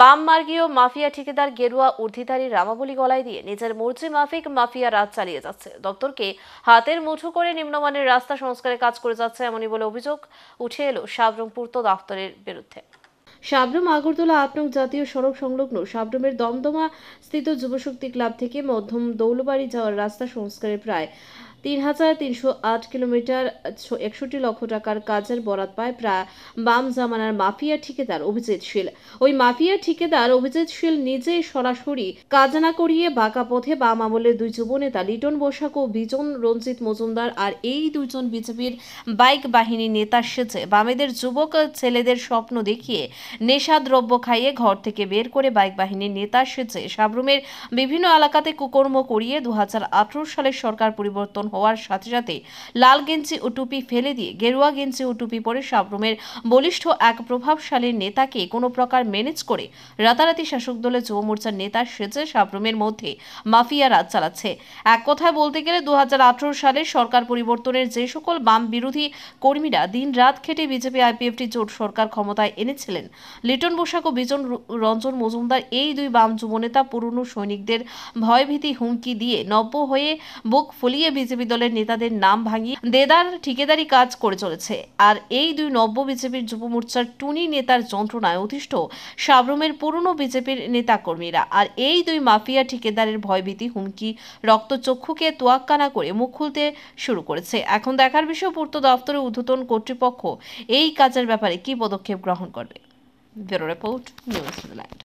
বাম মার্গীয় মাফিয়া ঠিকাদার গেরুয়া উর্ধিধারী রামাবলি গলায় দিয়ে নিজের মর্জি মাফিক মাফিয়া রাজ চালিয়ে যাচ্ছে দপ্তরকে হাতের মুঠো করে নিম্নমানের রাস্তা সংস্কারে কাজ করে যাচ্ছে এমনই বলে অভিযোগ উঠে এলো সাবরং পূর্ত দপ্তরের বিরুদ্ধে সাবরুম আগরতলা আপনক জাতীয় সড়ক সংলগ্ন সাবরুমের দমদমা স্থিত যুবশক্তি ক্লাব থেকে মধ্যম দৌলবাড়ি যাওয়ার রাস্তা সংস্কারে প্রায় তিন হাজার তিনশো আট কিলোমিটার একষট্টি লক্ষ টাকার কাজের বরাদ পায় প্রায় বাম জামানার মাফিয়া ঠিকাদার অভিজিৎ ওই মাফিয়া ঠিকাদার অভিজিৎ নিজেই সরাসরি কাজ না করিয়ে বাঁকা পথে বাম আমলের দুই যুবনেতা লিটন বৈশাখ ও বিজন রঞ্জিত মজুমদার আর এই দুজন বিজেপির বাইক বাহিনী নেতা সেজে বামেদের যুবক ছেলেদের স্বপ্ন দেখিয়ে নেশা দ্রব্য খাইয়ে ঘর থেকে বের করে বাইক বাহিনীর নেতা সেজে সাবরুমের বিভিন্ন এলাকাতে কুকর্ম করিয়ে দু সালের সরকার পরিবর্তন হওয়ার সাথে সাথে লাল গেঞ্জি ও টুপি ফেলে দিয়ে গেরুয়া গেঞ্জি ও টুপি পরে সাবরুমের বলিষ্ঠ এক প্রভাবশালী নেতাকে কোনো প্রকার ম্যানেজ করে রাতারাতি শাসক দলে যুব মোর্চার নেতা সেজে সাবরুমের মধ্যে মাফিয়া রাজ চালাচ্ছে এক কথায় বলতে গেলে দু সালে সরকার পরিবর্তনের যে সকল বাম বিরোধী কর্মীরা দিন রাত খেটে বিজেপি আইপিএফটি জোট সরকার ক্ষমতায় এনেছিলেন লিটন বোসাক ও বিজন রঞ্জন মজুমদার এই দুই বাম যুবনেতা পুরনো সৈনিকদের ভয়ভীতি হুমকি দিয়ে নব্য হয়ে বুক ফুলিয়ে বিজেপি বিজেপি দলের নেতাদের নাম ভাঙিয়ে দেদার ঠিকেদারি কাজ করে চলেছে আর এই দুই নব্য বিজেপির যুব মোর্চার টুনি নেতার যন্ত্রণায় অধিষ্ঠ সাবরুমের পুরনো বিজেপির নেতাকর্মীরা আর এই দুই মাফিয়া ঠিকেদারের ভয়ভীতি হুমকি রক্তচক্ষুকে তোয়াক্কা না করে মুখ খুলতে শুরু করেছে এখন দেখার বিষয় পূর্ত দপ্তরের ঊর্ধ্বতন কর্তৃপক্ষ এই কাজের ব্যাপারে কি পদক্ষেপ গ্রহণ করবে ব্যুরো রিপোর্ট নিউজ